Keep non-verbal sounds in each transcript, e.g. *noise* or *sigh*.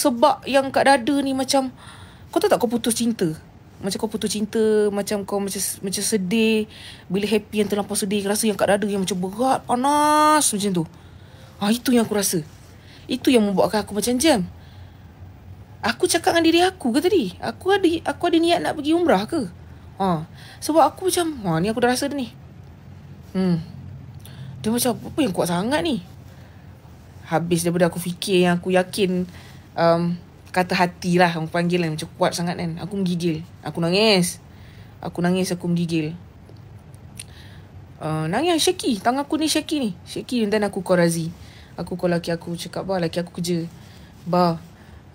sebab yang kat dada ni macam kau tahu tak kau putus cinta macam kau putus cinta macam kau macam macam sedih bila happy yang terlampau sedih rasa yang kat dada yang macam berat panas macam tu ah ha, itu yang aku rasa itu yang membuatkan aku macam jam aku cakap dengan diri aku ke tadi aku ada aku ada niat nak pergi umrah ke ha sebab aku macam ha ni aku dah rasa dah ni hmm dia macam apa yang kuat sangat ni habis daripada aku fikir yang aku yakin um, kata hati lah aku panggil kan. Macam kuat sangat kan. Aku menggigil. Aku nangis. Aku nangis, aku menggigil. Uh, nangis, shaky. Tangan aku ni shaky ni. Shaky. And then aku call Razi. Aku call laki aku. Cakap, bah, laki aku kerja. Bah,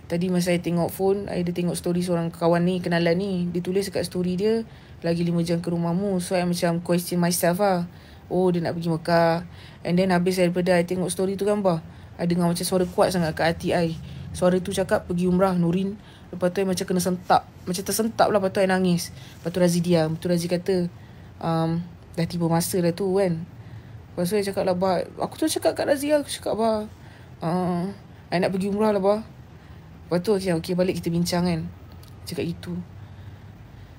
tadi masa saya tengok phone, saya ada tengok story seorang kawan ni, kenalan ni. Dia tulis dekat story dia, lagi lima jam ke rumahmu. So, I macam question myself lah. Oh, dia nak pergi Mekah. And then, habis daripada saya tengok story tu kan, bah. Saya dengar macam suara kuat sangat kat hati saya. Suara tu cakap pergi umrah Nurin Lepas tu I macam kena sentak Macam tersentak lah Lepas tu I nangis Lepas tu Razi diam Lepas tu Razi kata um, Dah tiba masa dah tu kan Lepas tu I cakap lah bah, Aku tu cakap kat Razi lah Aku cakap bah uh, I nak pergi umrah lah bah Lepas tu okay, okay balik kita bincang kan Cakap itu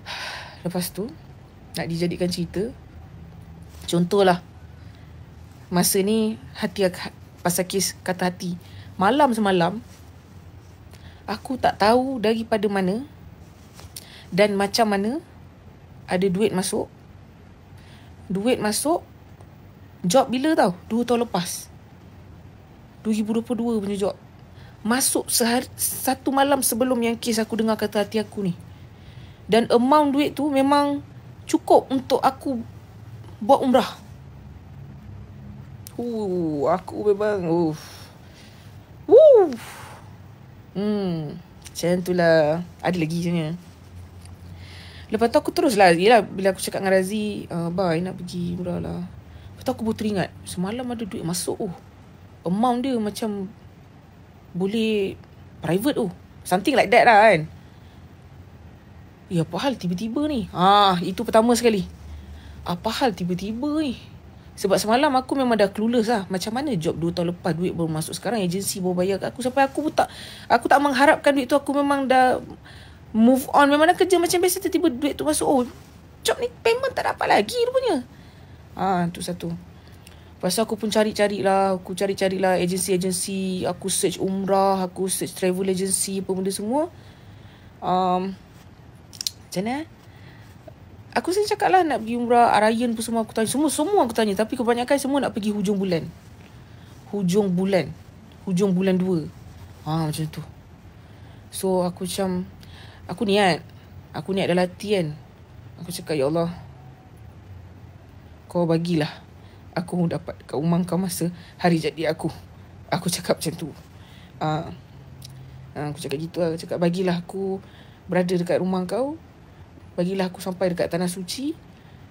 *sighs* Lepas tu Nak dijadikan cerita Contohlah Masa ni Hati Pasal kes kata hati Malam semalam aku tak tahu daripada mana dan macam mana ada duit masuk. Duit masuk job bila tau? dua tahun lepas. 2022 punya job. Masuk sehari, satu malam sebelum yang kes aku dengar kata hati aku ni. Dan amount duit tu memang cukup untuk aku buat umrah. Uh, aku memang uh. Woo. Uh. Hmm. Macam tu lah. Ada lagi sebenarnya. Lepas tu aku terus lah. Yelah bila aku cakap dengan Razi. Uh, bye nak pergi murah lah. Lepas tu aku pun teringat. Semalam ada duit masuk oh. Amount dia macam. Boleh. Private oh. Something like that lah kan. Ya apa hal tiba-tiba ni. Ah, itu pertama sekali. Apa hal tiba-tiba ni. Sebab semalam aku memang dah clueless lah. Macam mana job 2 tahun lepas duit baru masuk sekarang. Agensi baru bayar kat aku. Sampai aku pun tak. Aku tak mengharapkan duit tu. Aku memang dah move on. Memang dah kerja macam biasa. Tiba-tiba duit tu masuk. Oh job ni payment tak dapat lagi rupanya. Ah ha, tu satu. Pasal aku pun cari-cari lah. Aku cari-cari lah agensi-agensi. Aku search umrah. Aku search travel agency. Apa benda semua. Um, macam mana eh? aku sendiri cakap lah nak pergi umrah Arayan pun semua aku tanya semua semua aku tanya tapi kebanyakan semua nak pergi hujung bulan hujung bulan hujung bulan 2 ha macam tu so aku macam aku niat aku niat dah latihan aku cakap ya Allah kau bagilah aku dapat kau mangkau masa hari jadi aku aku cakap macam tu ah, ah aku cakap gitu lah. Aku cakap bagilah aku berada dekat rumah kau Bagilah aku sampai dekat tanah suci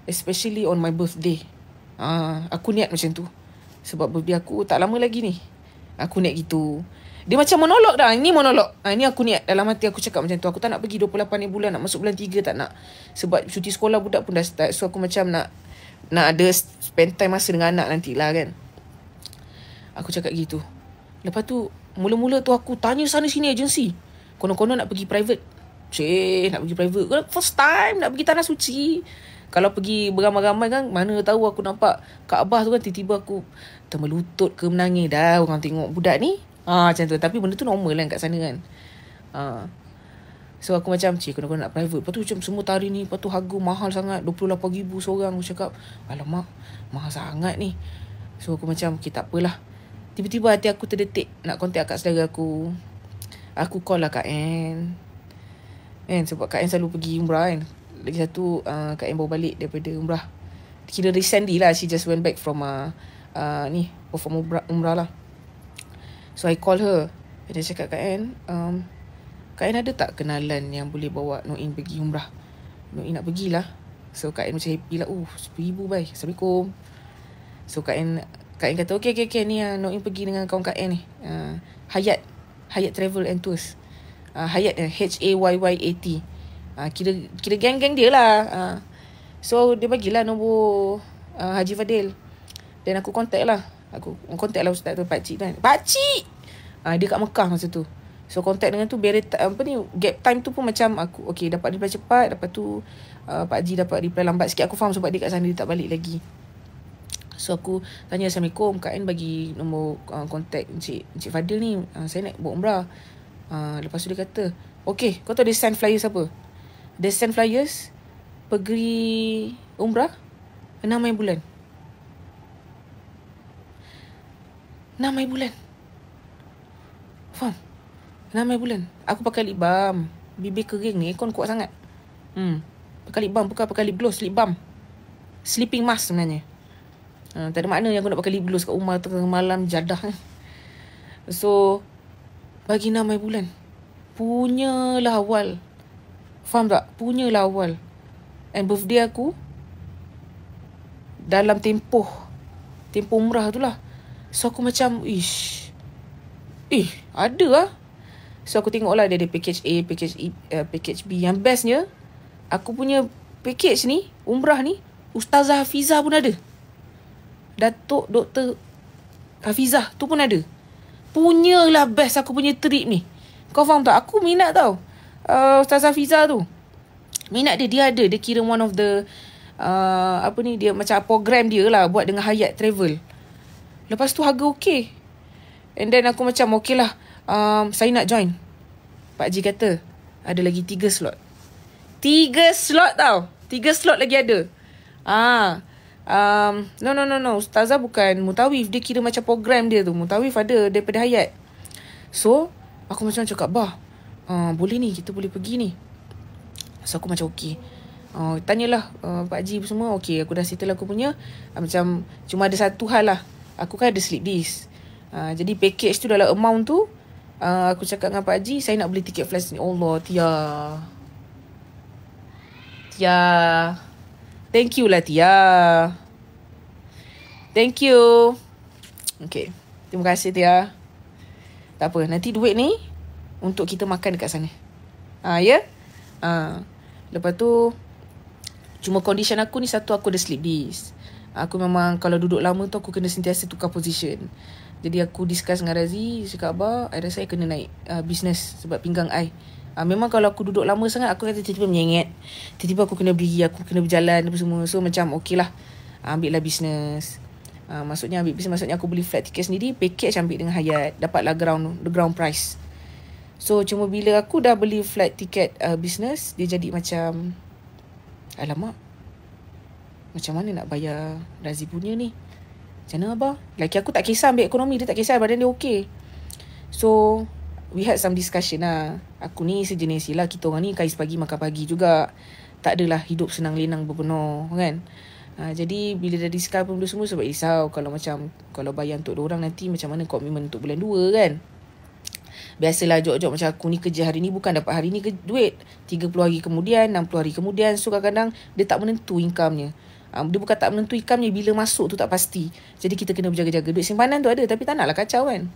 Especially on my birthday ha, Aku niat macam tu Sebab birthday aku tak lama lagi ni Aku niat gitu Dia macam monolog dah Ini monolog ha, Ini aku niat Dalam hati aku cakap macam tu Aku tak nak pergi 28 bulan Nak masuk bulan 3 tak nak Sebab cuti sekolah budak pun dah start So aku macam nak Nak ada spend time masa dengan anak nanti lah kan Aku cakap gitu Lepas tu Mula-mula tu aku tanya sana sini agensi Konon-konon nak pergi private Cik nak pergi private Kalau first time nak pergi tanah suci Kalau pergi beramai-ramai kan Mana tahu aku nampak abah tu kan tiba-tiba aku Termelutut ke menangis dah Orang tengok budak ni ha, Macam tu Tapi benda tu normal kan kat sana kan ha. So aku macam Cik kena-kena nak private Lepas tu macam semua tarikh ni Lepas tu harga mahal sangat RM28,000 seorang Aku cakap Alamak Mahal sangat ni So aku macam Okay tak Tiba-tiba hati aku terdetik Nak kontak kat saudara aku Aku call lah Kak Anne Kan sebab Kak Ain selalu pergi umrah kan. Lagi satu uh, Kak Ain bawa balik daripada umrah. Kira recently lah she just went back from uh, uh, ni perform umrah, umrah lah. So I call her. Dia cakap Kak Ain, um, Kak Ain ada tak kenalan yang boleh bawa Noin pergi umrah? Noin nak pergilah. So Kak Ain macam happy lah. Oh uh, RM10,000 bye. Assalamualaikum. So Kak Ain, Kak Ain kata okay okay okay ni uh, Noin pergi dengan kawan Kak Ain ni. Uh, Hayat. Hayat Travel and Tours uh, Hayat uh, eh, H-A-Y-Y-A-T uh, ah, Kira kira geng-geng dia lah uh, So dia bagilah nombor uh, Haji Fadil Then aku contact lah Aku contact lah ustaz tu pakcik kan Pakcik uh, Dia kat Mekah masa tu So contact dengan tu beret, apa ni gap time tu pun macam aku okay dapat reply cepat lepas tu uh, Pak Haji dapat reply lambat sikit aku faham sebab dia kat sana dia tak balik lagi. So aku tanya Assalamualaikum Kak En bagi nombor uh, contact Encik, Encik Fadil ni uh, saya nak buat umrah uh, Lepas tu dia kata Okay kau tahu dia send flyers apa Dia send flyers Pergi umrah 6 main bulan 6 main bulan Faham 6 main bulan Aku pakai lip balm bibi kering ni Kau kuat sangat Hmm Pakai lip balm Bukan pakai lip gloss Lip balm Sleeping mask sebenarnya uh, Tak ada makna yang aku nak pakai lip gloss kat rumah tengah malam jadah *laughs* So bagi nama bulan. Punyalah awal. Faham tak? Punyalah awal. And birthday aku, dalam tempoh, tempoh umrah tu lah. So aku macam, ish. Eh, ada lah. So aku tengok lah dia ada package A, package, e, uh, package B. Yang bestnya, aku punya package ni, umrah ni, Ustazah Hafizah pun ada. Datuk Dr. Hafizah tu pun ada. Punyalah best aku punya trip ni. Kau faham tak? Aku minat tau. Uh, Ustaz Hafizah tu. Minat dia, dia ada. Dia kira one of the... Uh, apa ni dia macam program dia lah buat dengan Hayat Travel. Lepas tu harga okey. And then aku macam okey lah. Um, saya nak join. Pak Ji kata ada lagi tiga slot. Tiga slot tau. Tiga slot lagi ada. Ah, um, no no no no ustazah bukan mutawif dia kira macam program dia tu mutawif ada daripada hayat so aku macam cakap bah uh, boleh ni kita boleh pergi ni so aku macam okey Oh, tanyalah uh, Pak Ji semua okey. aku dah settle aku punya uh, Macam Cuma ada satu hal lah Aku kan ada sleep disk uh, Jadi package tu dalam amount tu uh, Aku cakap dengan Pak Ji Saya nak beli tiket flight ni. Allah Tia Tia Thank you Latia. Thank you. Okay. Terima kasih Tia. Tak apa. Nanti duit ni untuk kita makan dekat sana. Ha, ya? Yeah? Ha. Lepas tu, cuma condition aku ni satu aku ada sleep disc. Aku memang kalau duduk lama tu aku kena sentiasa tukar position. Jadi aku discuss dengan Razi, cakap apa, I rasa I kena naik uh, business sebab pinggang I. Uh, memang kalau aku duduk lama sangat aku kata tiba-tiba menyengit. Tiba-tiba aku kena berdiri, aku kena berjalan apa semua. So macam okeylah. Uh, ambil lah ah, bisnes. Uh, ah, maksudnya ambil bisnes maksudnya aku beli flat ticket sendiri, macam ambil dengan Hayat, dapatlah ground the ground price. So cuma bila aku dah beli flat ticket uh, bisnes, dia jadi macam alamak. Macam mana nak bayar Razi punya ni? Macam mana abah? Laki aku tak kisah ambil ekonomi, dia tak kisah badan dia okey. So we had some discussion lah. Aku ni sejenis lah. Kita orang ni kais pagi makan pagi juga. Tak adalah hidup senang lenang berbenar kan. Uh, jadi bila dah discuss pun semua sebab risau kalau macam kalau bayar untuk orang nanti macam mana komitmen untuk bulan dua kan. Biasalah jok-jok macam aku ni kerja hari ni bukan dapat hari ni ke duit. 30 hari kemudian, 60 hari kemudian. So kadang-kadang dia tak menentu income-nya. Um, dia bukan tak menentu income-nya bila masuk tu tak pasti. Jadi kita kena berjaga-jaga. Duit simpanan tu ada tapi tak naklah kacau kan.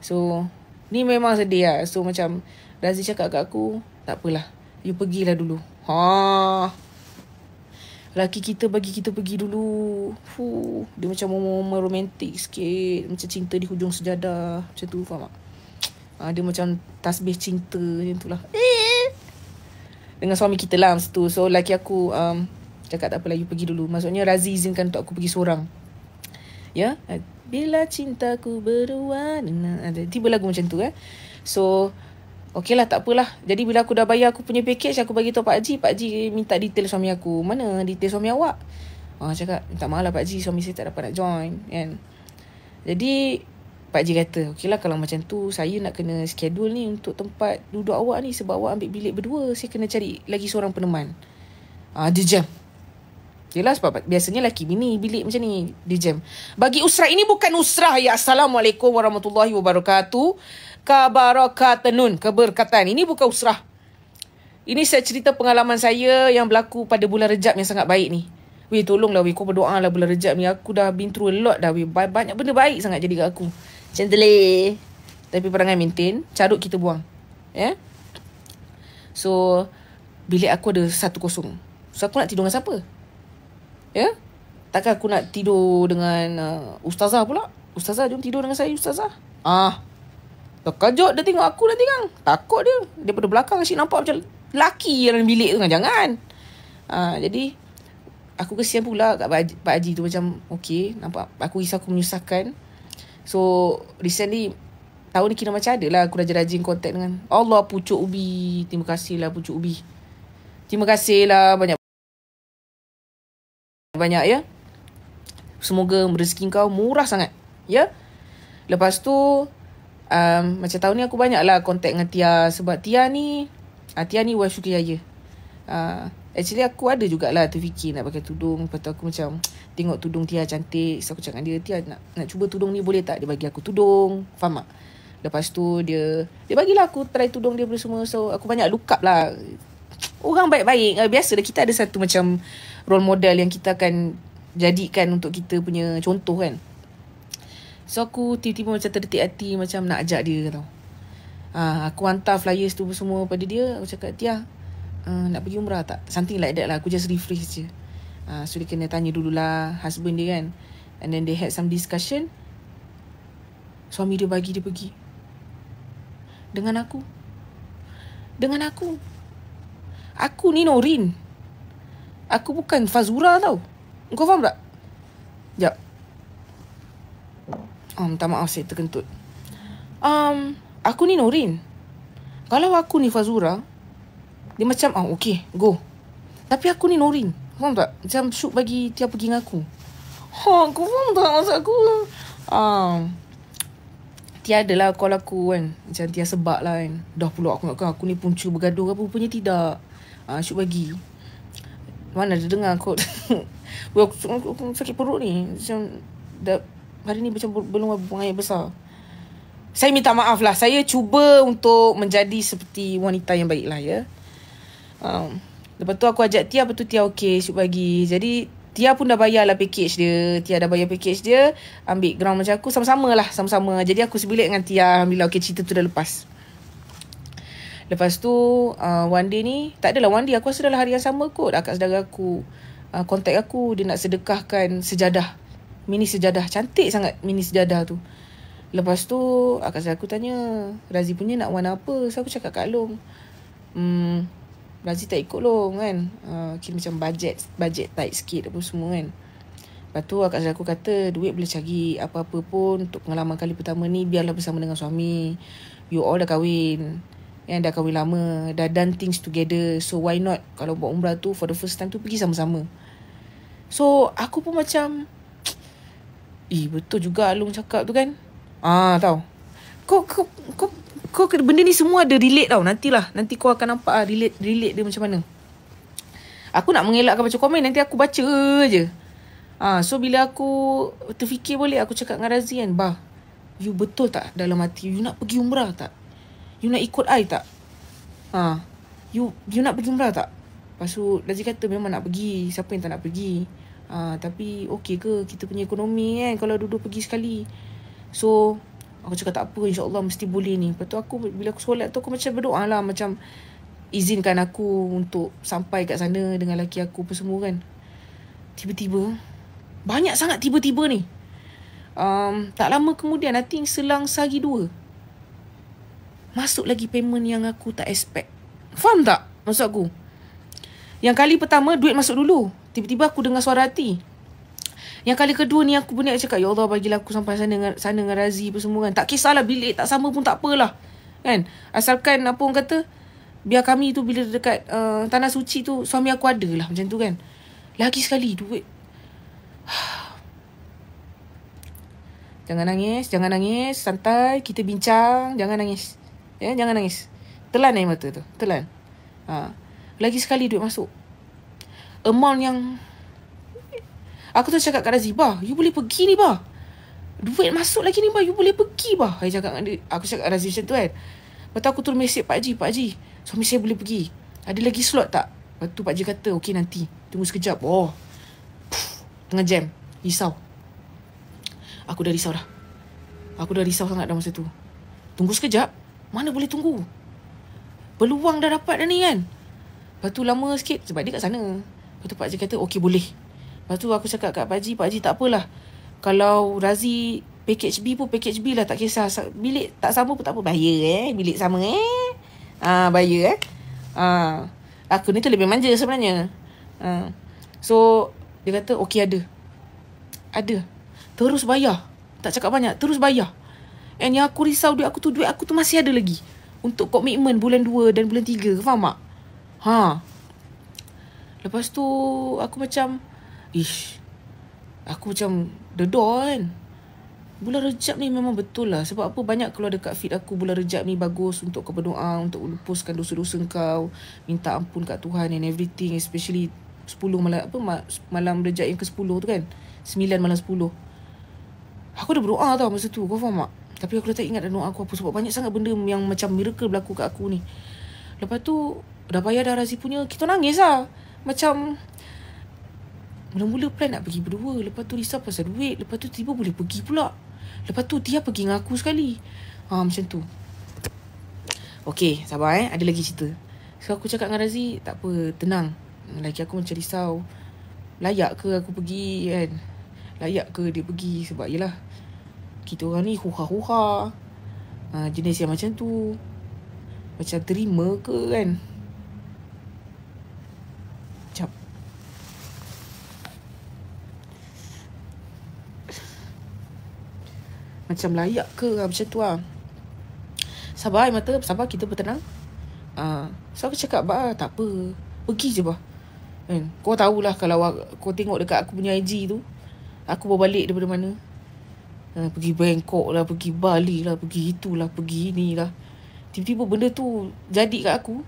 So Ni memang sedih lah. So macam Razi cakap kat aku, tak apalah. You pergilah dulu. Ha. Laki kita bagi kita pergi dulu. Fu, dia macam momen romantik sikit, macam cinta di hujung sejadah, macam tu faham tak? Ha, dia macam tasbih cinta macam tu lah. Dengan suami kita lah situ. So laki aku um, cakap tak apalah you pergi dulu. Maksudnya Razi izinkan untuk aku pergi seorang ya bila cintaku berwarna ada ah, tiba lagu macam tu kan? so Okey lah tak apalah. Jadi bila aku dah bayar aku punya package aku bagi tahu Pak Ji, Pak Ji minta detail suami aku. Mana detail suami awak? Ah cakap minta maaf lah Pak Ji suami saya tak dapat nak join kan. Jadi Pak Ji kata, okey lah kalau macam tu saya nak kena schedule ni untuk tempat duduk awak ni sebab awak ambil bilik berdua. Saya kena cari lagi seorang peneman. Ah dia jam. Yelah sebab biasanya lelaki bini bilik macam ni. Dia jam. Bagi usrah ini bukan usrah ya. Assalamualaikum warahmatullahi wabarakatuh. Kabarakatanun. Keberkatan. Ini bukan usrah. Ini saya cerita pengalaman saya yang berlaku pada bulan rejab yang sangat baik ni. Weh tolonglah weh. Kau berdoa lah bulan rejab ni. Aku dah been through a lot dah weh. Banyak benda baik sangat jadi kat aku. Cantele. Tapi perangai maintain. Carut kita buang. Ya. Yeah? So. Bilik aku ada satu kosong. So aku nak tidur dengan siapa? Ya? Takkan aku nak tidur dengan uh, ustazah pula? Ustazah, jom tidur dengan saya ustazah. Ah. tak Terkejut dia tengok aku nanti kan. Takut dia. Daripada belakang asyik nampak macam lelaki dalam bilik tu kan. Jangan. Ah, jadi, aku kesian pula kat Pak Haji, Pak Haji tu macam, okay, nampak. Aku risau aku menyusahkan. So, recently, tahun ni kira macam lah aku rajin-rajin contact dengan. Allah, pucuk ubi. Terima kasih lah pucuk ubi. Terima kasih lah banyak banyak ya. Semoga rezeki kau murah sangat. Ya. Lepas tu um, macam tahun ni aku banyaklah kontak dengan Tia sebab Tia ni uh, Tia ni wife suki raya. Uh, ah, actually aku ada jugaklah terfikir nak pakai tudung Lepas tu aku macam *tsk* tengok tudung Tia cantik So aku cakap dia Tia nak, nak cuba tudung ni boleh tak Dia bagi aku tudung Faham tak? Lepas tu dia Dia bagilah aku try tudung dia semua So aku banyak look lah orang baik-baik eh, biasalah kita ada satu macam role model yang kita akan jadikan untuk kita punya contoh kan so aku tiba-tiba macam terdetik hati macam nak ajak dia tau ha, aku hantar flyers tu semua pada dia aku cakap Tia uh, nak pergi umrah tak something like that lah aku just refresh je ha, so dia kena tanya dululah husband dia kan and then they had some discussion suami dia bagi dia pergi dengan aku dengan aku Aku ni Norin. Aku bukan Fazura tau. Kau faham tak? Sekejap. Oh, ah, minta maaf saya terkentut. Um, aku ni Norin. Kalau aku ni Fazura, dia macam, ah oh, okay, go. Tapi aku ni Norin. Faham tak? Macam shoot bagi dia pergi dengan aku. Ha, oh, kau faham tak maksud aku? Um, ah, tiada lah call aku kan. Macam tiada sebab lah kan. Dah pula aku nak aku ni punca bergaduh apa. Rupanya tidak. Ah uh, syuk bagi. Mana dia dengar kot. *laughs* Weh aku, aku, aku, sakit perut ni. Macam dah hari ni macam belum buang air besar. Saya minta maaf lah. Saya cuba untuk menjadi seperti wanita yang baik lah ya. Um, lepas tu aku ajak Tia. Lepas Tia okey. Syuk bagi. Jadi Tia pun dah bayar lah package dia. Tia dah bayar package dia. Ambil ground macam aku. Sama-sama lah. Sama-sama. Jadi aku sebilik dengan Tia. Alhamdulillah okey. Cerita tu dah lepas. Lepas tu uh, One day ni Tak adalah one day Aku rasa dalam hari yang sama kot Akak sedara aku uh, Contact aku Dia nak sedekahkan Sejadah Mini sejadah Cantik sangat Mini sejadah tu Lepas tu Akak sedara aku tanya Razi punya nak warna apa So aku cakap kat Long Hmm Razi tak ikut Long kan uh, Kira macam budget Budget tight sikit Apa semua kan Lepas tu akak saudara aku kata Duit boleh cari apa-apa pun Untuk pengalaman kali pertama ni Biarlah bersama dengan suami You all dah kahwin yang dah kahwin lama dah done things together so why not kalau buat umrah tu for the first time tu pergi sama-sama so aku pun macam *tsk* eh betul juga Alung cakap tu kan ah tau kau kau kau kau benda ni semua ada relate tau nantilah nanti kau akan nampak ah, relate relate dia macam mana aku nak mengelakkan baca komen nanti aku baca je ah so bila aku terfikir boleh aku cakap dengan Razi kan, bah you betul tak dalam hati you nak pergi umrah tak You nak ikut I tak? Ha. You you nak pergi umrah tak? Lepas tu Lazi kata memang nak pergi. Siapa yang tak nak pergi? Ha, tapi okey ke kita punya ekonomi kan kalau duduk pergi sekali? So aku cakap tak apa insyaAllah mesti boleh ni. Lepas tu aku bila aku solat tu aku macam berdoa lah macam izinkan aku untuk sampai kat sana dengan laki aku apa semua kan. Tiba-tiba banyak sangat tiba-tiba ni. Um, tak lama kemudian I think selang sehari dua masuk lagi payment yang aku tak expect. Faham tak maksud aku? Yang kali pertama duit masuk dulu. Tiba-tiba aku dengar suara hati. Yang kali kedua ni aku berniat cakap, Ya Allah bagilah aku sampai sana dengan, sana dengan Razi apa semua kan. Tak kisahlah bilik tak sama pun tak apalah. Kan? Asalkan apa orang kata, biar kami tu bila dekat uh, tanah suci tu, suami aku ada lah macam tu kan. Lagi sekali duit. *sighs* jangan nangis, jangan nangis. Santai, kita bincang. Jangan nangis. Ya, jangan nangis. Telan air mata tu. Telan. Ha. Lagi sekali duit masuk. Amount yang... Aku tu cakap kat Razi, Bah, you boleh pergi ni, Bah. Duit masuk lagi ni, Bah. You boleh pergi, Bah. Saya cakap dengan dia. Aku cakap kat Razi macam tu kan. Lepas tu aku turun mesej Pak Haji. Pak Haji, suami saya boleh pergi. Ada lagi slot tak? Lepas tu Pak Haji kata, okey nanti. Tunggu sekejap. Oh. Puh, tengah jam. Risau. Aku dah risau dah. Aku dah risau sangat dah masa tu. Tunggu sekejap. Mana boleh tunggu Peluang dah dapat dah ni kan Lepas tu lama sikit Sebab dia kat sana Lepas tu pakcik kata Okey boleh Lepas tu aku cakap kat pakcik Pakcik tak apalah Kalau Razi Package B pun package B lah Tak kisah Bilik tak sama pun tak apa Bahaya eh Bilik sama eh Ah Bahaya eh ah, Aku ni tu lebih manja sebenarnya ah. So Dia kata okey ada Ada Terus bayar Tak cakap banyak Terus bayar And yang aku risau duit aku tu Duit aku tu masih ada lagi Untuk komitmen bulan 2 dan bulan 3 Faham tak? Ha Lepas tu aku macam Ish Aku macam The door kan Bulan rejab ni memang betul lah Sebab apa banyak keluar dekat feed aku Bulan rejab ni bagus untuk kau berdoa Untuk lupuskan dosa-dosa kau Minta ampun kat Tuhan and everything Especially sepuluh malam apa malam rejab yang ke sepuluh tu kan Sembilan malam sepuluh. Aku dah berdoa tau masa tu kau faham tak tapi aku tak ingat dah doa aku apa Sebab banyak sangat benda yang macam miracle berlaku kat aku ni Lepas tu Dah bayar dah Razi punya Kita nangis lah Macam Mula-mula plan nak pergi berdua Lepas tu risau pasal duit Lepas tu tiba boleh pergi pula Lepas tu dia pergi dengan aku sekali ha, Macam tu Okay sabar eh Ada lagi cerita So aku cakap dengan Razi Tak apa tenang Lagi aku macam risau Layak ke aku pergi kan Layak ke dia pergi Sebab yelah kita orang ni huha-huha. Ha, jenis yang macam tu. Macam terima ke kan? Macam. Macam layak ke lah macam tu lah. Sabar air eh, mata. Sabar kita bertenang. Ha. So aku cakap bah tak apa. Pergi je bah. Kan? Kau tahulah kalau kau tengok dekat aku punya IG tu. Aku berbalik daripada mana. Ha, pergi Bangkok lah, pergi Bali lah, pergi itulah, pergi ini lah Tiba-tiba benda tu jadi kat aku.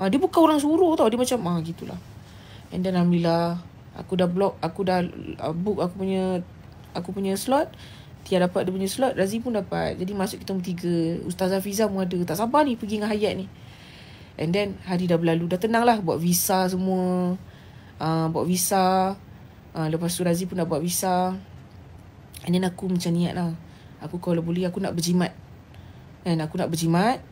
Ha, dia bukan orang suruh tau, dia macam ah ha, gitulah. And then Alhamdulillah, aku dah block, aku dah ah, book aku punya aku punya slot. Tia dapat dia punya slot, Razi pun dapat. Jadi masuk kita bertiga. Ustaz Hafizah pun ada. Tak sabar ni pergi dengan Hayat ni. And then hari dah berlalu, dah tenang lah buat visa semua. Uh, buat visa. Uh, lepas tu Razi pun dah buat visa. And then aku macam niat lah Aku kalau boleh aku nak berjimat And aku nak berjimat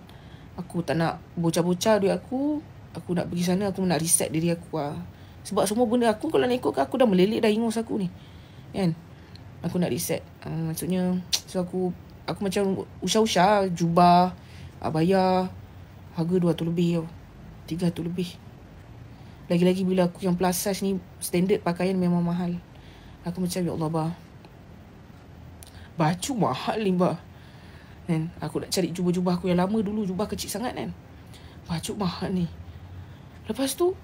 Aku tak nak bocah-bocah duit aku Aku nak pergi sana aku nak reset diri aku lah Sebab semua benda aku kalau nak ikut aku dah melelit dah ingus aku ni Kan Aku nak reset um, Maksudnya *tsk* So aku Aku macam usah-usah jubah Abaya ah, Harga dua tu lebih tau Tiga tu lebih Lagi-lagi bila aku yang plus size ni Standard pakaian memang mahal Aku macam ya Allah bah Baju mahal limbah Dan aku nak cari jubah-jubah aku yang lama dulu Jubah kecil sangat kan Baju mahal ni Lepas tu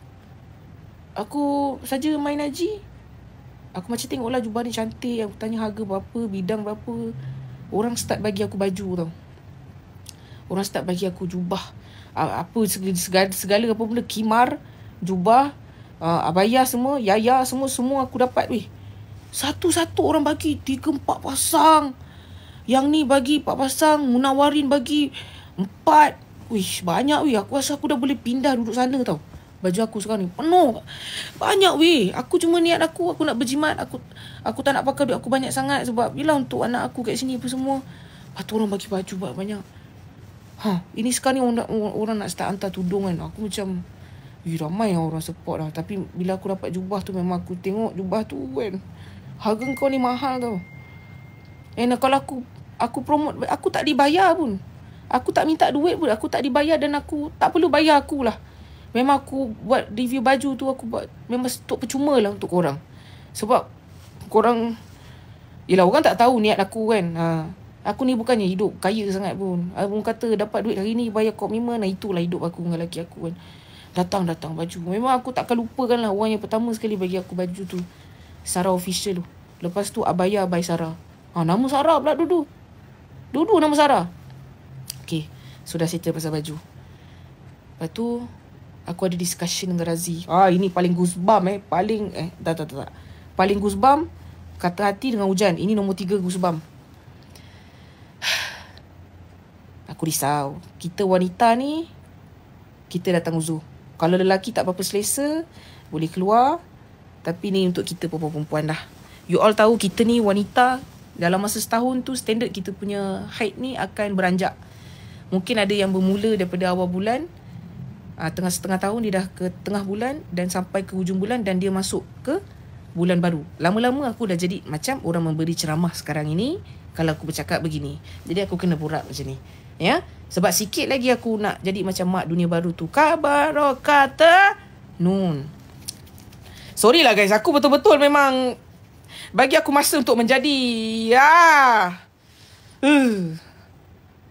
Aku saja main haji Aku macam tengok lah jubah ni cantik Aku tanya harga berapa Bidang berapa Orang start bagi aku baju tau Orang start bagi aku jubah Apa segala, segala apa benda Kimar Jubah Abaya semua Yaya semua Semua aku dapat weh satu-satu orang bagi Tiga empat pasang Yang ni bagi empat pasang Munawarin bagi Empat Wish banyak weh Aku rasa aku dah boleh pindah duduk sana tau Baju aku sekarang ni penuh Banyak weh Aku cuma niat aku Aku nak berjimat Aku aku tak nak pakai duit aku banyak sangat Sebab bila untuk anak aku kat sini apa semua Lepas orang bagi baju buat banyak Ha, ini sekarang ni orang, orang nak start hantar tudung kan Aku macam Ih, ramai lah orang support lah Tapi bila aku dapat jubah tu Memang aku tengok jubah tu kan Harga kau ni mahal tau. Ena kalau aku aku promote aku tak dibayar pun. Aku tak minta duit pun, aku tak dibayar dan aku tak perlu bayar aku lah. Memang aku buat review baju tu aku buat memang untuk percuma lah untuk korang. Sebab korang Yelah orang tak tahu niat aku kan ha. Aku ni bukannya hidup kaya sangat pun Aku pun kata dapat duit hari ni bayar kau komitmen nah, Itulah hidup aku dengan lelaki aku kan Datang-datang baju Memang aku takkan lupakan lah orang yang pertama sekali bagi aku baju tu Sarah official tu. Lepas tu Abaya by Sarah. Ha, nama Sarah pula dudu, dudu nama Sarah. Okay. Sudah so, settle pasal baju. Lepas tu, aku ada discussion dengan Razi. Ah, ini paling gusbam eh. Paling, eh, tak, tak, tak, tak. Paling gusbam, kata hati dengan hujan. Ini nombor tiga gusbam. *sighs* aku risau. Kita wanita ni, kita datang uzur. Kalau lelaki tak apa-apa selesa, boleh keluar, tapi ni untuk kita perempuan-perempuan dah. You all tahu kita ni wanita Dalam masa setahun tu standard kita punya height ni akan beranjak Mungkin ada yang bermula daripada awal bulan ah, Tengah setengah tahun dia dah ke tengah bulan Dan sampai ke hujung bulan dan dia masuk ke bulan baru Lama-lama aku dah jadi macam orang memberi ceramah sekarang ini Kalau aku bercakap begini Jadi aku kena borak macam ni Ya Sebab sikit lagi aku nak jadi macam mak dunia baru tu Kabar kata Nun Sorry lah guys Aku betul-betul memang Bagi aku masa untuk menjadi ya. Uh.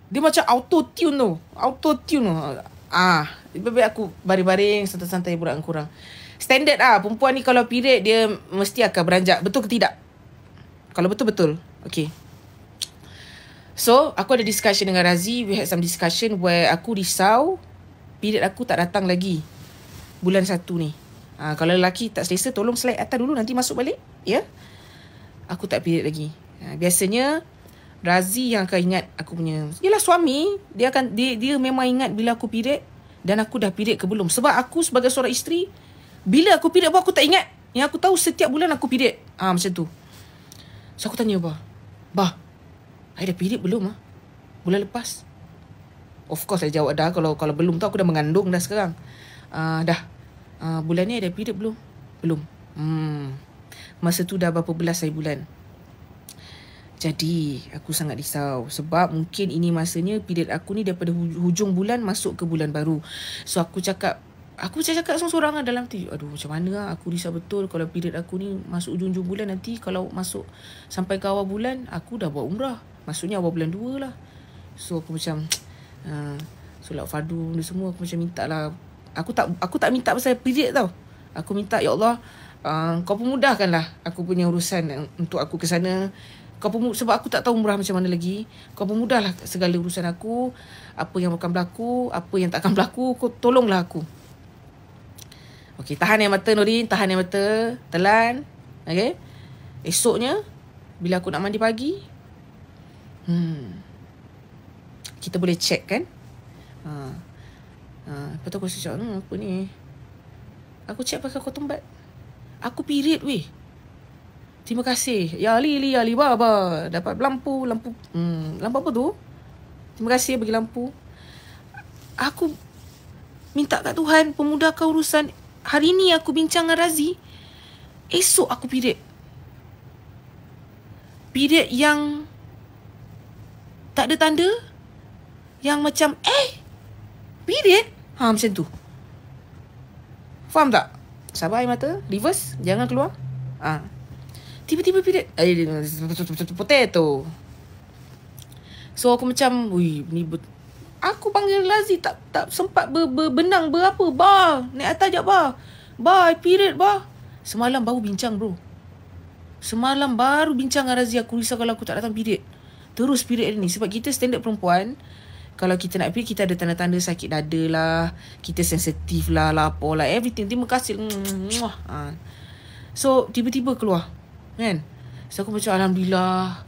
Dia macam auto-tune tu Auto-tune tu Ah, bebek aku baring-baring santai-santai pula kurang. Standard ah, perempuan ni kalau period dia mesti akan beranjak. Betul ke tidak? Kalau betul betul. Okay So, aku ada discussion dengan Razi, we had some discussion where aku risau period aku tak datang lagi. Bulan satu ni. Ha, kalau lelaki tak selesa, tolong slide atas dulu. Nanti masuk balik. Ya? Aku tak period lagi. Ha, biasanya, Razi yang akan ingat aku punya. Yelah suami. Dia akan dia, dia memang ingat bila aku period. Dan aku dah period ke belum. Sebab aku sebagai seorang isteri, bila aku period pun aku tak ingat. Yang aku tahu setiap bulan aku period. Ha, macam tu. So aku tanya, Bah. Bah, I dah period belum? Ha? Bulan lepas? Of course saya jawab dah kalau kalau belum tu aku dah mengandung dah sekarang. Uh, dah Ah, bulan ni ada period belum? Belum. Hmm. Masa tu dah berapa belas saya bulan. Jadi aku sangat risau sebab mungkin ini masanya period aku ni daripada hujung bulan masuk ke bulan baru. So aku cakap Aku macam cakap seorang-seorang lah dalam tu Aduh macam mana lah Aku risau betul Kalau period aku ni Masuk ujung-ujung bulan nanti Kalau masuk Sampai ke awal bulan Aku dah buat umrah Maksudnya awal bulan dua lah So aku macam uh, *tsk* Solat fardu Benda semua Aku macam minta lah Aku tak aku tak minta pasal period tau. Aku minta ya Allah uh, kau pemudahkanlah aku punya urusan untuk aku ke sana. Kau pemud- sebab aku tak tahu murah macam mana lagi. Kau pemudahlah segala urusan aku. Apa yang akan berlaku, apa yang tak akan berlaku, kau tolonglah aku. Okey, tahan yang mata Nurin, tahan yang mata, telan. Okey. Esoknya bila aku nak mandi pagi, hmm. Kita boleh check kan? Ha. Uh. Ha, lepas tu aku rasa macam hmm, apa ni aku cek pakai kau tumbat aku pirit weh terima kasih ya li li ya li baba dapat lampu lampu hmm, lampu apa tu terima kasih bagi lampu aku minta kat Tuhan pemudahkan urusan hari ni aku bincang dengan Razi esok aku pirit, pirit yang tak ada tanda yang macam eh pirit. Ha macam tu Faham tak? Sabar air mata Reverse Jangan keluar Ha Tiba-tiba period Eh Potato So aku macam Ui ni bet- Aku panggil Lazi Tak tak sempat ber, ber, Benang berapa Ba Naik atas jap ba Ba period ba Semalam baru bincang bro Semalam baru bincang dengan Razi Aku risau kalau aku tak datang period Terus period ni Sebab kita standard perempuan kalau kita nak pergi kita ada tanda-tanda sakit dada lah kita sensitif lah lapor lah everything terima kasih Mwah. Ha. so tiba-tiba keluar kan so aku macam Alhamdulillah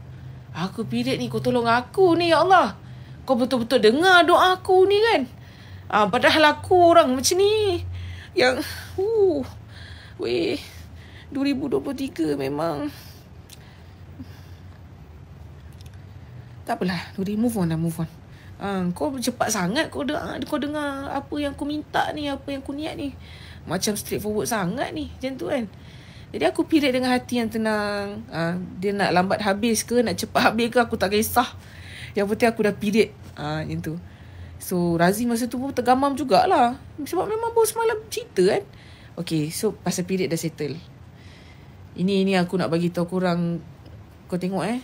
aku period ni kau tolong aku ni ya Allah kau betul-betul dengar doa aku ni kan ha, padahal aku orang macam ni yang uh, weh 2023 memang tak apalah move on lah move on Ha, kau cepat sangat kau dengar, ah, kau dengar apa yang kau minta ni, apa yang kau niat ni. Macam straight forward sangat ni, macam tu kan. Jadi aku pilih dengan hati yang tenang. Ha, dia nak lambat habis ke, nak cepat habis ke, aku tak kisah. Yang penting aku dah pilih. ha, macam tu. So, Razi masa tu pun tergamam jugalah. Sebab memang baru semalam cerita kan. Okay, so pasal pilih dah settle. Ini ini aku nak bagi tahu korang kau tengok eh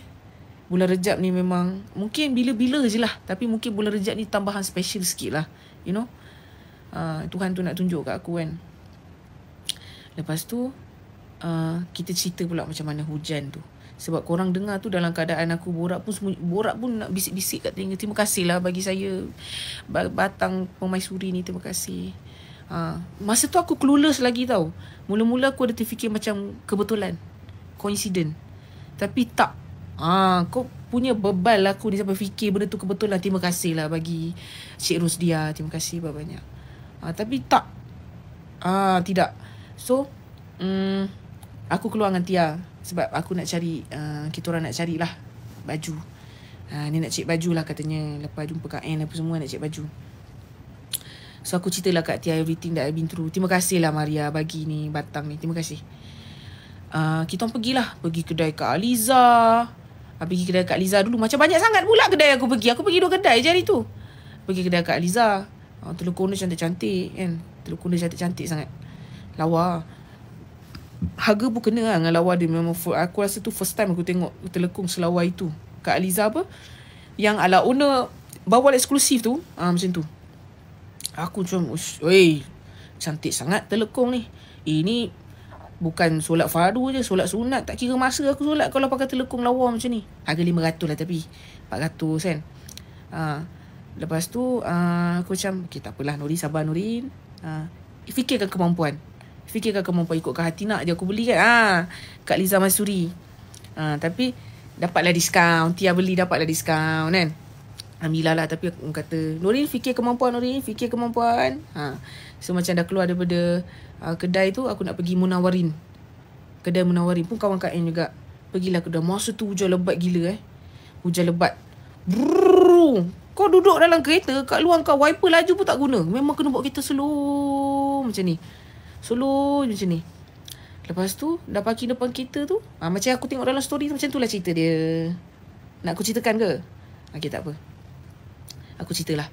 bulan Rejab ni memang mungkin bila-bila je lah tapi mungkin bulan Rejab ni tambahan special sikit lah you know uh, Tuhan tu nak tunjuk kat aku kan lepas tu uh, kita cerita pula macam mana hujan tu sebab korang dengar tu dalam keadaan aku borak pun borak pun nak bisik-bisik kat telinga terima kasih lah bagi saya batang suri ni terima kasih uh, masa tu aku clueless lagi tau mula-mula aku ada terfikir macam kebetulan coincident tapi tak Ah, kau punya bebal lah aku ni sampai fikir benda tu kebetulan. Lah. Terima kasih lah bagi Cik dia, Terima kasih banyak-banyak. Ah, tapi tak. Ah, tidak. So, mm, aku keluar dengan Tia. Sebab aku nak cari, uh, kita orang nak carilah baju. Uh, ni nak cek baju lah katanya. Lepas jumpa Kak Anne apa semua nak cek baju. So aku cerita lah kat Tia everything that I've been through. Terima kasih lah Maria bagi ni batang ni. Terima kasih. Uh, kita orang pergilah. Pergi kedai Kak Aliza. Aku pergi kedai Kak Liza dulu. Macam banyak sangat pula kedai aku pergi. Aku pergi dua kedai je hari tu. Pergi kedai Kak Liza. Oh, telur kona cantik-cantik kan. Telur kona cantik-cantik sangat. Lawa. Harga pun kena lah dengan lawa dia. Memang full. aku rasa tu first time aku tengok telekung selawa itu. Kak Liza apa? Yang ala owner bawal eksklusif tu. ah ha, macam tu. Aku cuma, wey. Cantik sangat telekung ni. Ini Bukan solat fardu je Solat sunat Tak kira masa aku solat Kalau pakai telekung lawa macam ni Harga RM500 lah tapi RM400 kan uh, Lepas tu uh, Aku macam Okay takpelah nuri sabar Nurin uh, ha, Fikirkan kemampuan Fikirkan kemampuan Ikutkan hati nak je aku beli kan ha, uh, Kak Liza Masuri uh, Tapi Dapatlah diskaun Tia beli dapatlah diskaun kan Alhamdulillah lah Tapi aku kata Norin fikir kemampuan Norin fikir kemampuan ha. So macam dah keluar daripada uh, Kedai tu Aku nak pergi Munawarin Kedai Munawarin Pun kawan KN juga Pergilah kedai Masa tu hujan lebat gila eh Hujan lebat Brrrr. Kau duduk dalam kereta Kat luar kau Wiper laju pun tak guna Memang kena buat kereta slow Macam ni Slow macam ni Lepas tu Dah parking depan kereta tu ha, Macam aku tengok dalam story tu Macam tu lah cerita dia Nak aku ceritakan ke? Ah, okay tak apa Aku ceritalah.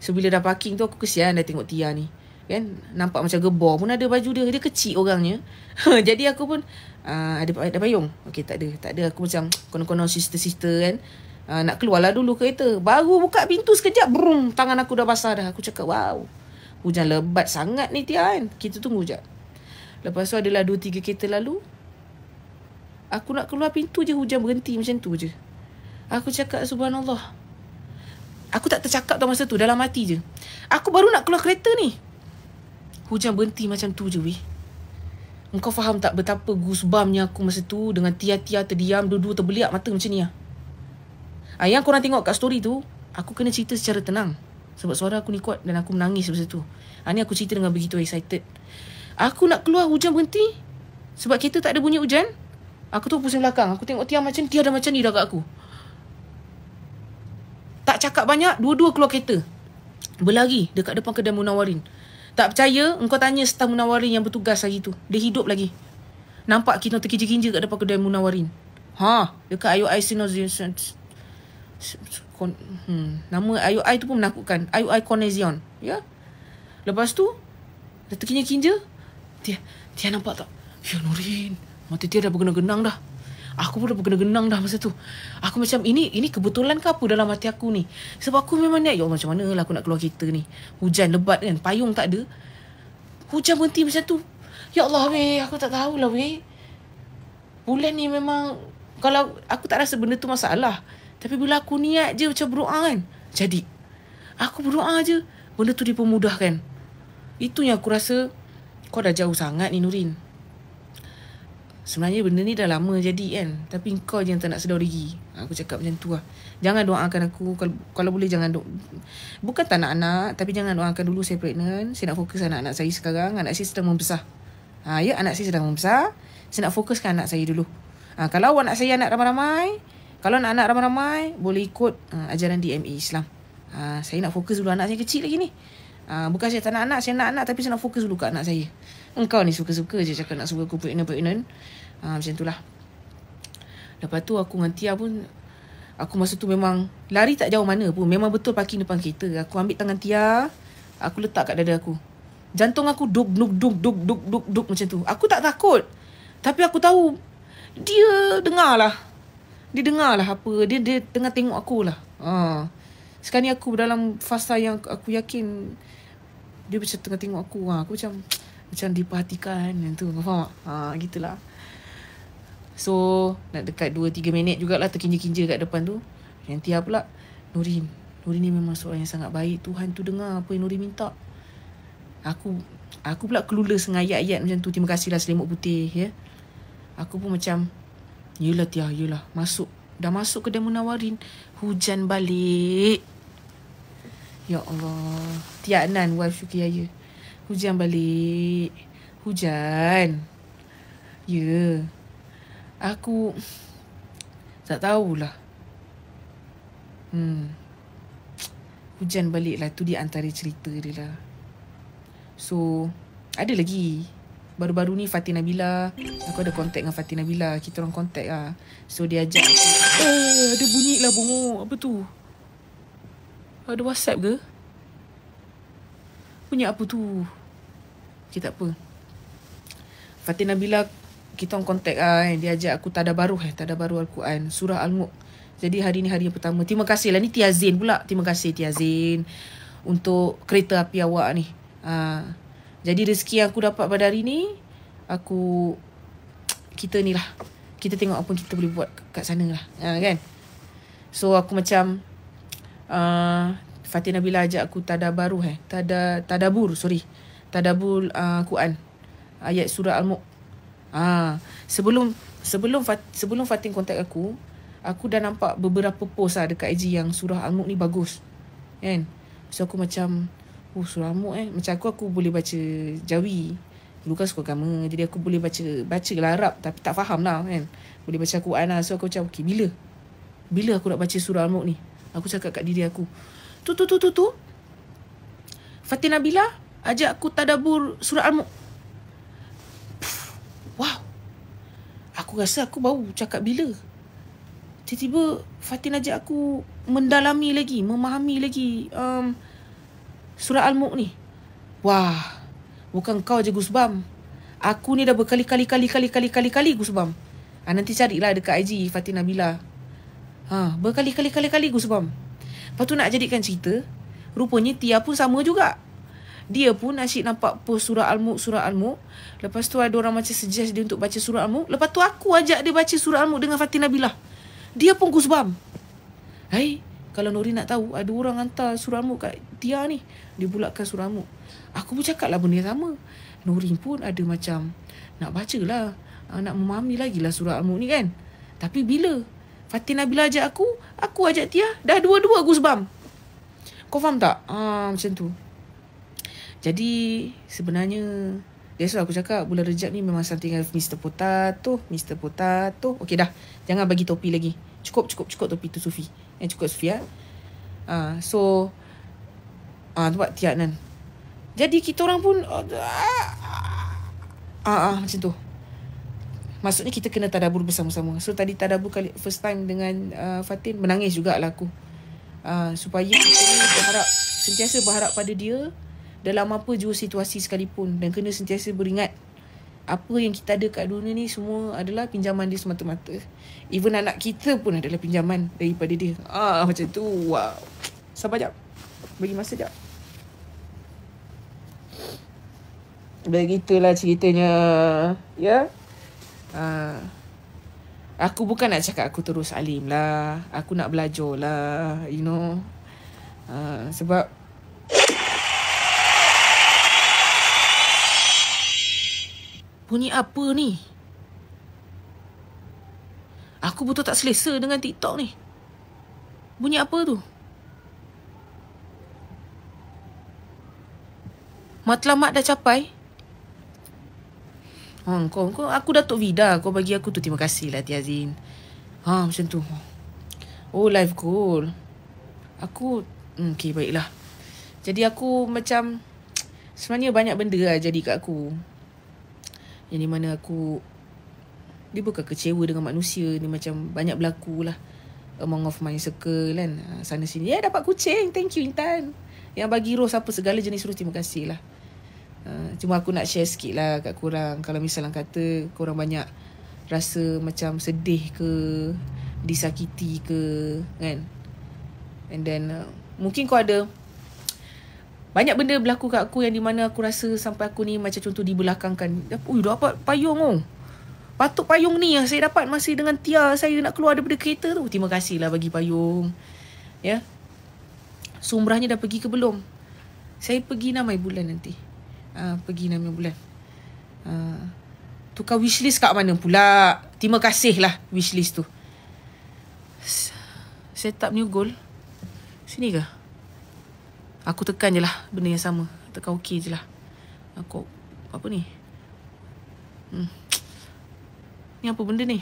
So bila dah parking tu aku kesian dah tengok Tia ni. Kan? Nampak macam gebor pun ada baju dia. Dia kecil orangnya. *laughs* Jadi aku pun uh, ada, ada payung. Okay tak ada. Tak ada. Aku macam *tsk* konon-konon sister-sister kan. Uh, nak keluarlah dulu kereta. Baru buka pintu sekejap. Brum. Tangan aku dah basah dah. Aku cakap wow. Hujan lebat sangat ni Tia kan. Kita tunggu sekejap. Lepas tu adalah 2-3 kereta lalu. Aku nak keluar pintu je hujan berhenti macam tu je. Aku cakap subhanallah. Aku tak tercakap tau masa tu Dalam hati je Aku baru nak keluar kereta ni Hujan berhenti macam tu je weh Engkau faham tak betapa goosebumpnya aku masa tu Dengan tia-tia terdiam Dua-dua terbeliak mata macam ni lah ha, Yang korang tengok kat story tu Aku kena cerita secara tenang Sebab suara aku ni kuat Dan aku menangis masa tu ha, Ni aku cerita dengan begitu excited Aku nak keluar hujan berhenti Sebab kereta tak ada bunyi hujan Aku tu pusing belakang Aku tengok tia macam Tia dah macam ni dah kat aku cakap banyak, dua-dua keluar kereta. Berlari dekat depan kedai Munawarin. Tak percaya, engkau tanya staf Munawarin yang bertugas hari tu. Dia hidup lagi. Nampak kita terkinja-kinja kat depan kedai Munawarin. Ha, dekat Ayu Ai Sinozion. Hmm, nama Ayu tu pun menakutkan. Ayu Ai Konezion. Ya? Lepas tu, dia terkinja-kinja. Dia, dia nampak tak? Ya Nurin, mata dia dah bergenang-genang dah. Aku pun dah bergenang-genang dah masa tu. Aku macam ini ini kebetulan ke apa dalam hati aku ni? Sebab aku memang niat, ya Allah macam mana lah aku nak keluar kereta ni. Hujan lebat kan, payung tak ada. Hujan berhenti macam tu. Ya Allah weh, aku tak tahulah weh. Bulan ni memang, kalau aku tak rasa benda tu masalah. Tapi bila aku niat je macam berdoa kan, jadi. Aku berdoa je, benda tu dipermudahkan. Itu yang aku rasa, kau dah jauh sangat ni Nurin. Sebenarnya benda ni dah lama jadi kan Tapi kau je yang tak nak sedar diri ha, Aku cakap macam tu lah Jangan doakan aku Kalau, kalau boleh jangan do- Bukan tak nak anak Tapi jangan doakan dulu saya pregnant Saya nak fokus anak-anak saya sekarang Anak saya sedang membesar ha, Ya anak saya sedang membesar Saya nak fokuskan anak saya dulu ha, Kalau anak saya anak ramai-ramai Kalau nak anak ramai-ramai Boleh ikut uh, ajaran DME Islam ha, Saya nak fokus dulu anak saya kecil lagi ni ha, Bukan saya tak nak anak Saya nak anak tapi saya nak fokus dulu kat anak saya Engkau ni suka-suka je cakap nak suka aku pregnant-pregnant. Ha, ah, macam lah. Lepas tu aku dengan Tia pun Aku masa tu memang Lari tak jauh mana pun Memang betul parking depan kereta Aku ambil tangan Tia Aku letak kat dada aku Jantung aku duk duk duk duk duk duk duk macam tu Aku tak takut Tapi aku tahu Dia dengar lah Dia dengar lah apa Dia dia tengah tengok aku lah ha. Sekarang ni aku dalam fasa yang aku yakin Dia macam tengah tengok aku ha. Aku macam macam diperhatikan yang tu faham tak ha gitulah so nak dekat 2 3 minit jugaklah terkinja-kinja kat depan tu yang tiap pula Nurin Nurin ni memang seorang yang sangat baik Tuhan tu dengar apa yang Nurin minta aku aku pula clueless dengan ayat-ayat macam tu terima kasihlah selimut putih ya aku pun macam Yelah tiap yelah Masuk Dah masuk kedai nawarin Hujan balik Ya Allah tiap Anan, wife syukiyaya Ya Hujan balik. Hujan. Ya. Yeah. Aku tak tahulah. Hmm. Hujan balik lah. Itu di antara cerita dia lah. So, ada lagi. Baru-baru ni Fatin Nabila. Aku ada kontak dengan Fatin Nabila. Kita orang kontak lah. So, dia ajak aku. Eh, ada bunyi lah bongok. Apa tu? Ada WhatsApp ke? punya apa tu Okay tak apa Fatin Nabila Kita on contact lah eh. Dia ajak aku tada baru eh Tada baru Al-Quran Surah Al-Muq Jadi hari ni hari yang pertama Terima kasih lah ni Tia Zain pula Terima kasih Tia Zain Untuk kereta api awak ni ha. Jadi rezeki yang aku dapat pada hari ni Aku Kita ni lah Kita tengok apa kita boleh buat kat sana lah ha, kan So aku macam uh, Fatin Nabila lah ajak aku tadabaru eh. Tada, tadabur, sorry. Tadabur uh, Quran. Ayat surah Al-Muq. Ah, ha. sebelum sebelum Fatin, sebelum Fatin kontak aku, aku dah nampak beberapa post lah dekat IG yang surah Al-Muq ni bagus. Kan? So aku macam, oh surah Al-Muq eh. Macam aku, aku boleh baca Jawi. Dulu kan suka agama. Jadi aku boleh baca, baca lah Arab tapi tak faham lah kan. Boleh baca Quran lah. So aku macam, okay, bila? Bila aku nak baca surah Al-Muq ni? Aku cakap kat diri aku tu tu tu tu tu Fatin Nabila ajak aku tadabur surah Al-Mu Wow Aku rasa aku baru cakap bila Tiba-tiba Fatin ajak aku mendalami lagi Memahami lagi um, Surah Al-Mu ni Wah Bukan kau je Gus Bam Aku ni dah berkali-kali-kali-kali-kali-kali-kali Gus Bam ha, Nanti carilah dekat IG Fatin Nabila ha, Berkali-kali-kali-kali Gus Gus Bam Lepas tu nak jadikan cerita Rupanya Tia pun sama juga Dia pun asyik nampak post surah Al-Mu' Surah Al-Mu' Lepas tu ada orang macam suggest dia untuk baca surah Al-Mu' Lepas tu aku ajak dia baca surah Al-Mu' dengan Fatin Nabilah Dia pun kusbam Hai Kalau Nuri nak tahu Ada orang hantar surah Al-Mu' kat Tia ni Dia bulatkan surah Al-Mu' Aku pun cakap lah benda yang sama Nori pun ada macam Nak baca lah ah, Nak memahami lagi lah surah Al-Mu' ni kan Tapi bila Fatin Nabila ajak aku Aku ajak Tia Dah dua-dua Guzbam Kau faham tak? Haa ah, macam tu Jadi Sebenarnya Biasa aku cakap Bulan Rejab ni memang something of Mr. Potato Mr. Potato Okay dah Jangan bagi topi lagi Cukup cukup cukup topi tu Sufi Yang eh, cukup Sufi ya Haa ah, so Haa ah, tu buat Tia Nan Jadi kita orang pun ah ah uh, macam tu Maksudnya kita kena tadabur bersama-sama So tadi tadabur kali first time dengan uh, Fatin Menangis jugalah aku uh, Supaya kita ni berharap Sentiasa berharap pada dia Dalam apa jua situasi sekalipun Dan kena sentiasa beringat Apa yang kita ada kat dunia ni Semua adalah pinjaman dia semata-mata Even anak kita pun adalah pinjaman Daripada dia Ah Macam tu Wow Sabar jap Bagi masa jap Begitulah ceritanya Ya yeah? uh, Aku bukan nak cakap aku terus alim lah Aku nak belajar lah You know uh, Sebab Bunyi apa ni? Aku betul tak selesa dengan TikTok ni Bunyi apa tu? Matlamat dah capai Ha, kau, kau, aku Datuk Vida. Kau bagi aku tu terima kasih lah Tia Zin. Ha, macam tu. Oh, life goal. Aku, hmm, okay, baiklah. Jadi aku macam, sebenarnya banyak benda lah jadi kat aku. Yang di mana aku, dia bukan kecewa dengan manusia. Dia macam banyak berlaku lah. Among of my circle kan. Ha, sana sini. Ya, yeah, dapat kucing. Thank you, Intan. Yang bagi rose apa segala jenis rose. Terima kasih lah. Ah, cuma aku nak share sikit lah kat korang Kalau misalnya kata korang banyak rasa macam sedih ke Disakiti ke kan And then uh, mungkin kau ada Banyak benda berlaku kat aku yang di mana aku rasa sampai aku ni Macam contoh dibelakangkan Ui dapat payung oh Patut payung ni yang saya dapat masih dengan Tia Saya nak keluar daripada kereta tu Terima kasih lah bagi payung Ya yeah. Sumrahnya dah pergi ke belum? Saya pergi namai bulan nanti uh, pergi 9 bulan. Uh, tukar wishlist kat mana pula. Terima kasih lah wishlist tu. Set up new goal. Sini ke? Aku tekan je lah benda yang sama. Tekan okey je lah. Aku apa ni? Hmm. Ni apa benda ni?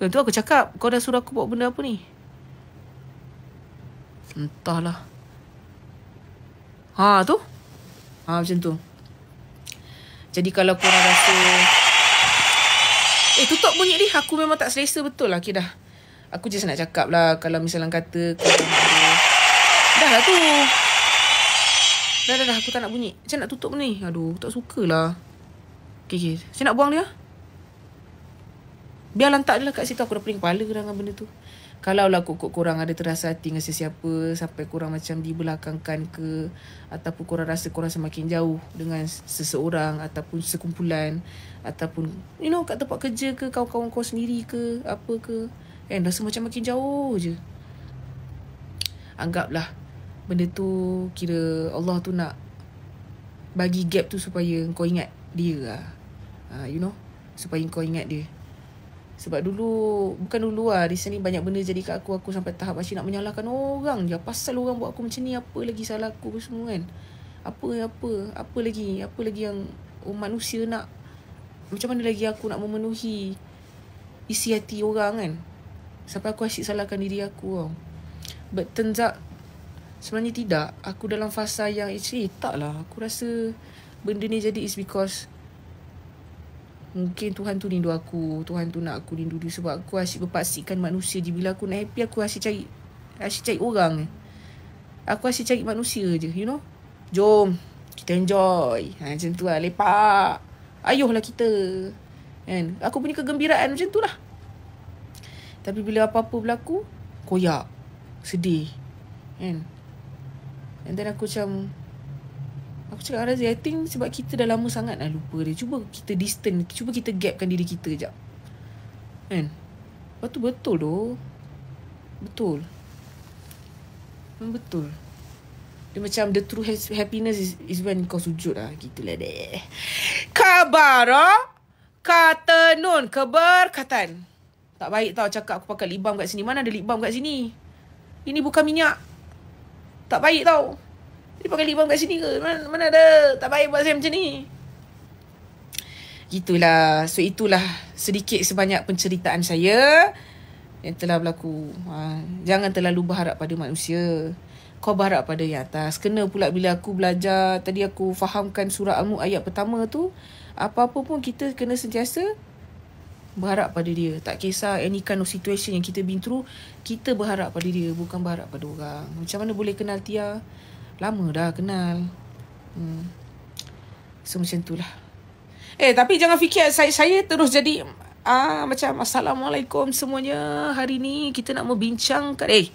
Kan tu aku cakap kau dah suruh aku buat benda apa ni? Entahlah. Ha tu? Ha, macam tu. Jadi kalau korang rasa... Eh, tutup bunyi ni. Aku memang tak selesa betul lah. Okay, dah. Aku just nak cakap lah. Kalau misalnya kata... Dah lah tu. Dah, dah, dah. Aku tak nak bunyi. Macam nak tutup ni? Aduh, tak sukalah. Okay, okay. Saya nak buang dia. Biar lantak lah kat situ Aku dah pening kepala dengan benda tu Kalau lah kot kurang ada terasa hati dengan sesiapa Sampai kurang macam di belakangkan ke Ataupun korang rasa korang semakin jauh Dengan seseorang Ataupun sekumpulan Ataupun you know kat tempat kerja ke Kawan-kawan kau sendiri ke Apa ke Kan rasa macam makin jauh je Anggaplah Benda tu kira Allah tu nak Bagi gap tu supaya kau ingat dia lah uh, You know Supaya kau ingat dia sebab dulu Bukan dulu lah Recently banyak benda jadi kat aku Aku sampai tahap masih nak menyalahkan orang je Pasal orang buat aku macam ni Apa lagi salah aku semua kan Apa apa Apa lagi Apa lagi yang oh, Manusia nak Macam mana lagi aku nak memenuhi Isi hati orang kan Sampai aku asyik salahkan diri aku tau But turns out Sebenarnya tidak Aku dalam fasa yang Actually eh, tak lah Aku rasa Benda ni jadi is because Mungkin Tuhan tu rindu aku Tuhan tu nak aku rindu dia Sebab aku asyik berpaksikan manusia je Bila aku nak happy Aku asyik cari Asyik cari orang Aku asyik cari manusia je You know Jom Kita enjoy ha, Macam tu lah Lepak Ayuhlah kita And Aku punya kegembiraan macam tu lah Tapi bila apa-apa berlaku Koyak Sedih And And then aku macam Aku cakap dengan Razif I think sebab kita dah lama sangat lah lupa dia Cuba kita distant Cuba kita gapkan diri kita sekejap Kan Lepas tu betul tu Betul Memang betul Dia macam the true happiness is, is when kau sujud lah Gitu lah deh Kabar oh? Ah. Kata nun keberkatan Tak baik tau cakap aku pakai lip balm kat sini Mana ada lip balm kat sini Ini bukan minyak Tak baik tau Lepas kali bang kat sini ke mana, mana ada Tak baik buat saya macam ni Gitulah So itulah Sedikit sebanyak penceritaan saya Yang telah berlaku ha, Jangan terlalu berharap pada manusia Kau berharap pada yang atas Kena pula bila aku belajar Tadi aku fahamkan surah Al-Mu ayat pertama tu Apa-apa pun kita kena sentiasa Berharap pada dia Tak kisah any kind of situation yang kita been through Kita berharap pada dia Bukan berharap pada orang Macam mana boleh kenal Tia Tia Lama dah kenal hmm. So macam tu lah Eh tapi jangan fikir saya, saya terus jadi ah Macam Assalamualaikum semuanya Hari ni kita nak membincangkan Eh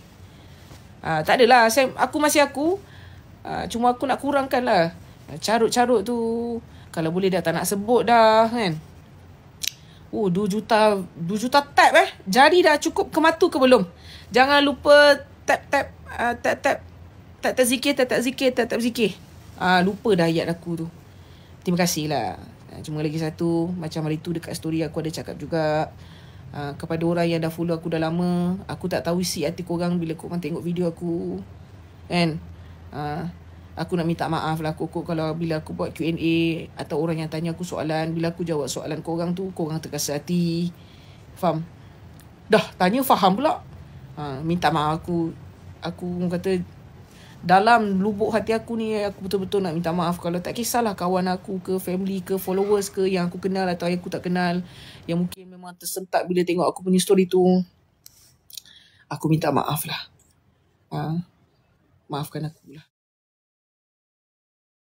ah, Tak adalah saya, Aku masih aku ah, Cuma aku nak kurangkan lah Carut-carut tu Kalau boleh dah tak nak sebut dah kan Oh 2 juta 2 juta tap eh Jadi dah cukup kematu ke belum Jangan lupa tap tap uh, tap tap tak tak zikir, tak tak zikir, tak tak zikir. Ah, lupa dah ayat aku tu. Terima kasih lah. Ah, cuma lagi satu, macam hari tu dekat story aku ada cakap juga. Ah, kepada orang yang dah follow aku dah lama, aku tak tahu isi hati korang bila korang tengok video aku. Kan? Ah, aku nak minta maaf lah kok kalau bila aku buat Q&A atau orang yang tanya aku soalan, bila aku jawab soalan korang tu, korang terkasih hati. Faham? Dah, tanya faham pula. Ha, minta maaf aku. Aku kata dalam lubuk hati aku ni aku betul-betul nak minta maaf kalau tak kisahlah kawan aku ke family ke followers ke yang aku kenal atau yang aku tak kenal yang mungkin memang tersentak bila tengok aku punya story tu aku minta maaf lah ha? maafkan aku lah